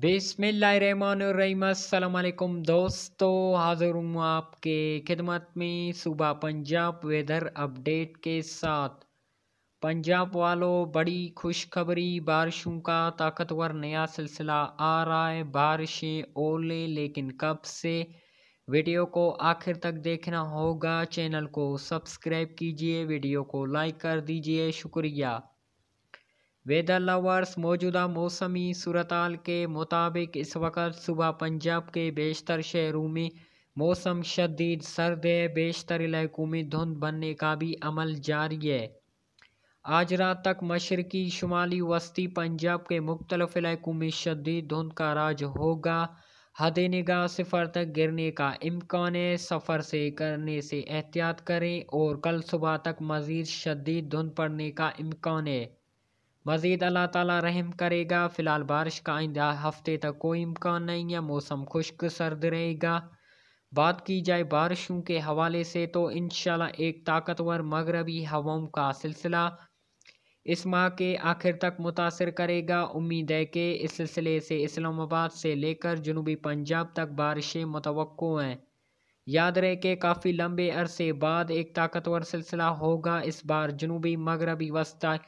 बिसमीम् दोस्तों हाज़िर हूँ आपके खिदमत में सुबह पंजाब वेदर अपडेट के साथ पंजाब वालों बड़ी खुशखबरी बारिशों का ताकतवर नया सिलसिला आ रहा है बारिशें ओले लेकिन कब से वीडियो को आखिर तक देखना होगा चैनल को सब्सक्राइब कीजिए वीडियो को लाइक कर दीजिए शुक्रिया वेदर लवर्स मौजूदा मौसमी सूरताल के मुताबिक इस वक्त सुबह पंजाब के बेशतर शहरों में मौसम शदीद सर्द है बेशतर इलाकों में धुंध बनने का भी अमल जारी है आज रात तक मशरकी शुमाली वस्ती पंजाब के मुख्तलफ इलाकों में शदीद धुंध का राज होगा हद निगाह सिफर तक गिरने का इम्कान है सफ़र से करने से एहतियात करें और कल सुबह तक मज़ीद शदीद धुंध पड़ने का इम्कान है मज़ीद अल्लाह ताला रहम करेगा फ़िलहाल बारिश का आइंदा हफ्ते तक कोई इम्कान नहीं है मौसम खुश्क सर्द रहेगा बात की जाए बारिशों के हवाले से तो इन एक ताकतवर मगरबी हवाओं का सिलसिला इस माह के आखिर तक मुतासर करेगा उम्मीद है कि इस सिलसिले से इस्लामाबाद से लेकर जनूबी पंजाब तक बारिशें मुतव हैं याद रहे कि काफ़ी लंबे अरसे बाद एक ताकतवर सिलसिला होगा इस बार जनूबी मगरबी वस्ता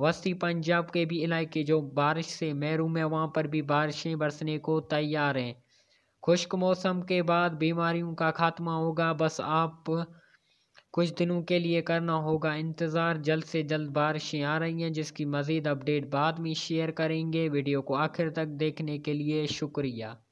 वस्ती पंजाब के भी इलाके जो बारिश से महरूम है वहाँ पर भी बारिशें बरसने को तैयार हैं खुश्क मौसम के बाद बीमारियों का खात्मा होगा बस आप कुछ दिनों के लिए करना होगा इंतज़ार जल्द से जल्द बारिशें आ रही हैं जिसकी मज़ीद अपडेट बाद में शेयर करेंगे वीडियो को आखिर तक देखने के लिए शुक्रिया